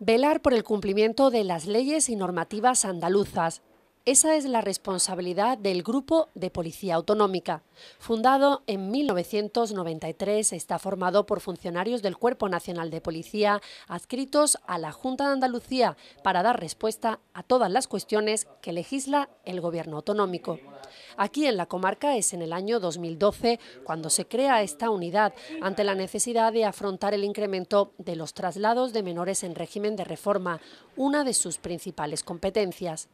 velar por el cumplimiento de las leyes y normativas andaluzas, esa es la responsabilidad del Grupo de Policía Autonómica. Fundado en 1993, está formado por funcionarios del Cuerpo Nacional de Policía adscritos a la Junta de Andalucía para dar respuesta a todas las cuestiones que legisla el Gobierno autonómico. Aquí en la comarca es en el año 2012 cuando se crea esta unidad ante la necesidad de afrontar el incremento de los traslados de menores en régimen de reforma, una de sus principales competencias.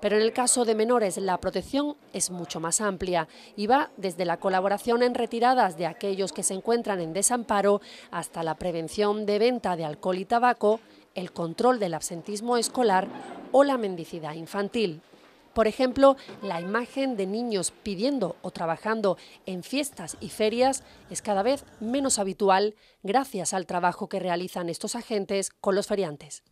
Pero en el caso de menores la protección es mucho más amplia y va desde la colaboración en retiradas de aquellos que se encuentran en desamparo hasta la prevención de venta de alcohol y tabaco, el control del absentismo escolar o la mendicidad infantil. Por ejemplo, la imagen de niños pidiendo o trabajando en fiestas y ferias es cada vez menos habitual gracias al trabajo que realizan estos agentes con los feriantes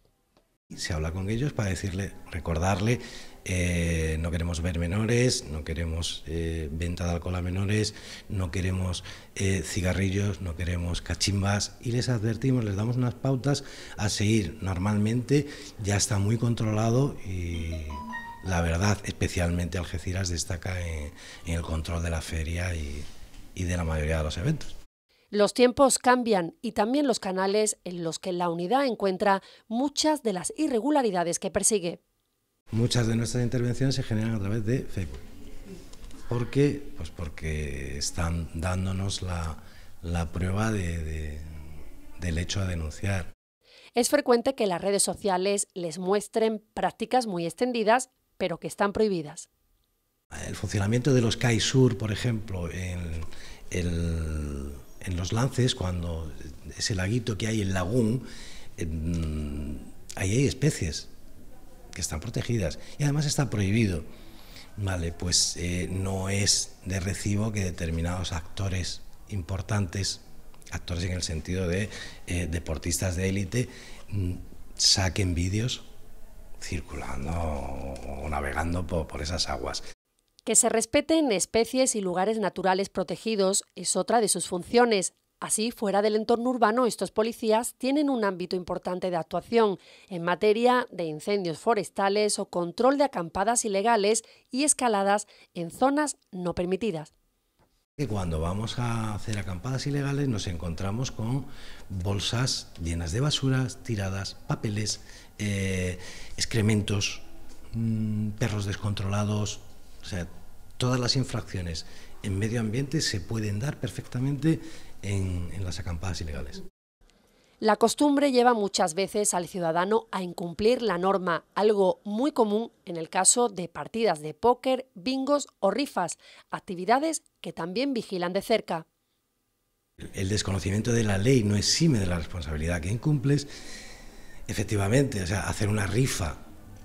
se habla con ellos para decirle, recordarle, eh, no queremos ver menores, no queremos eh, venta de alcohol a menores, no queremos eh, cigarrillos, no queremos cachimbas y les advertimos, les damos unas pautas a seguir. Normalmente ya está muy controlado y la verdad, especialmente Algeciras destaca en, el control de la feria y de la mayoría de los eventos. Los tiempos cambian y también los canales en los que la unidad encuentra muchas de las irregularidades que persigue. Muchas de nuestras intervenciones se generan a través de Facebook. ¿Por qué? Pues porque están dándonos la, prueba del hecho a denunciar. Es frecuente que las redes sociales les muestren prácticas muy extendidas, pero que están prohibidas. El funcionamiento de los CAISUR, por ejemplo, en el en los lances, cuando ese laguito que hay en Lagún, em, ahí hay especies que están protegidas y además está prohibido. Vale, pues eh, no es de recibo que determinados actores importantes, actores en el sentido de eh, deportistas de élite, mm, saquen vídeos circulando o navegando por esas aguas. Que se respeten especies y lugares naturales protegidos es otra de sus funciones. Así, fuera del entorno urbano, estos policías tienen un ámbito importante de actuación en materia de incendios forestales o control de acampadas ilegales y escaladas en zonas no permitidas. cuando vamos a hacer acampadas ilegales nos encontramos con bolsas llenas de basuras, tiradas, papeles, eh, excrementos, mm, perros descontrolados, o sea, todas las infracciones en medio ambiente se pueden dar perfectamente en, las acampadas ilegales. La costumbre lleva muchas veces al ciudadano a incumplir la norma, algo muy común en el caso de partidas de póker, bingos o rifas, actividades que también vigilan de cerca. El desconocimiento de la ley no exime de la responsabilidad que incumples. Efectivamente, o sea, hacer una rifa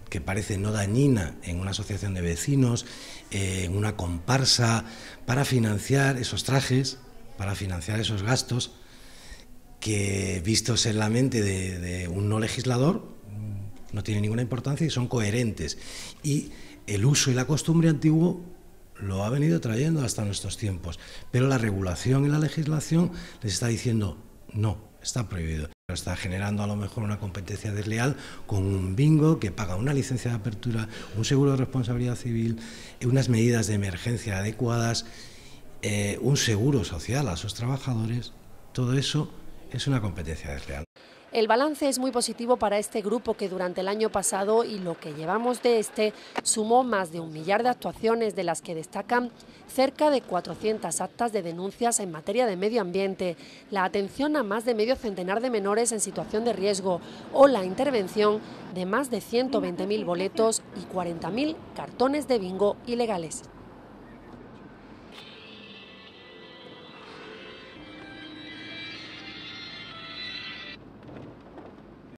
que parece no dañina en una asociación de vecinos, eh, en una comparsa, para financiar esos trajes, para financiar esos gastos que vistos en la mente de, de un no legislador no tienen ninguna importancia y son coherentes. Y el uso y la costumbre antiguo lo ha venido trayendo hasta nuestros tiempos, pero la regulación y la legislación les está diciendo no, está prohibido. Está generando a lo mejor una competencia desleal con un bingo que paga una licencia de apertura, un seguro de responsabilidad civil, eh, unas medidas de emergencia adecuadas, eh, un seguro social a sus trabajadores. Todo eso es una competencia desleal. El balance es muy positivo para este grupo que durante el año pasado y lo que llevamos de este sumó más de un millar de actuaciones de las que destacan cerca de 400 actas de denuncias en materia de medio ambiente, la atención a más de medio centenar de menores en situación de riesgo o la intervención de más de 120.000 boletos y 40.000 cartones de bingo ilegales.